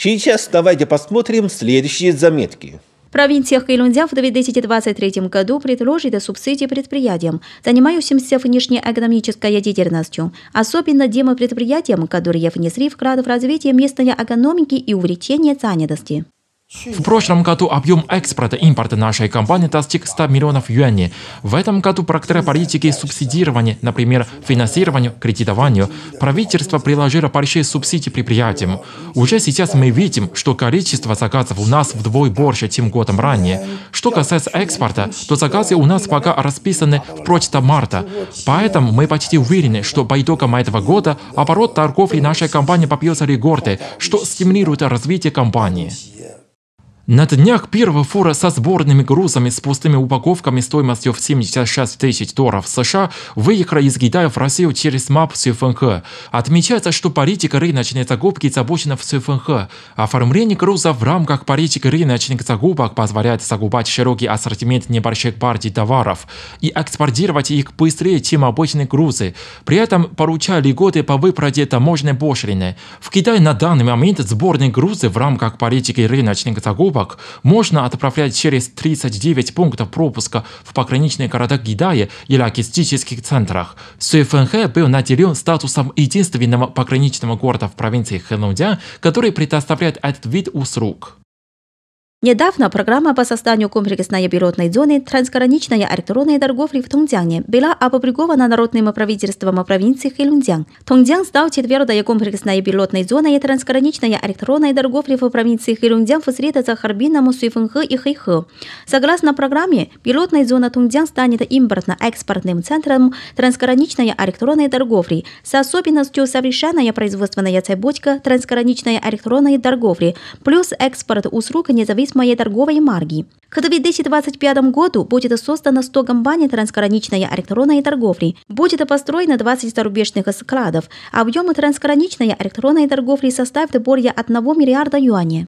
Сейчас давайте посмотрим следующие заметки. Провинция Хэйлунцзя в 2023 году предложит субсидии предприятиям, занимающимся внешней экономической деятельностью, особенно тем предприятиям, которые внесли вклад в развитие местной экономики и увеличение занятости. В прошлом году объем экспорта и импорта нашей компании достиг 100 миллионов юаней. В этом году благодаря политике субсидирования, например, финансированию, кредитованию, правительство приложило большие субсидии предприятиям. Уже сейчас мы видим, что количество заказов у нас вдвое больше, чем годом ранее. Что касается экспорта, то заказы у нас пока расписаны впрочем до марта. Поэтому мы почти уверены, что по итогам этого года оборот торговли нашей компании попьется рекорды, что стимулирует развитие компании. На днях первая фура со сборными грузами с пустыми упаковками стоимостью в 76 тысяч долларов США выехала из Китая в Россию через МАП СФНХ. Отмечается, что политика рыночной закупки запущена в СФНХ. Оформление груза в рамках политики рыночных закупок позволяет закупать широкий ассортимент небольших партий товаров и экспортировать их быстрее, чем обычные грузы, при этом получая льготы по выплате таможенной пошлины. В Китае на данный момент сборные грузы в рамках политики рыночных закупок покупок можно отправлять через 39 пунктов пропуска в пограничные города Китая и логистических центрах. Сюйфэнхэ был наделен статусом единственного пограничного города в провинции Хэнуньцзян, который предоставляет этот вид услуг. Недавно программа по созданию комплексной бюротной зоны трансграничной электронной торговли в Тонгдяне была опубликована Народным правительством провинции Хэлюндян. Тонгдян стал четвертой комплексной бюротной зоной трансграничной электронной торговли в провинции Хэлюндян в среду за Харбином, Суйфэнхэ и Хэйхэ. Согласно программе, пилотная зона Тонгдян станет импортно-экспортным центром трансграничной электронной торговли с особенностью совершенная производственная цепочка трансграничной электронной торговли плюс экспорт услуг независимых туризма моей торговой марги. К 2025 году будет создано 100 компаний трансграничной электронной торговли. Будет построено 20 зарубежных складов. Объем трансграничной электронной торговли составит более 1 миллиарда юаней.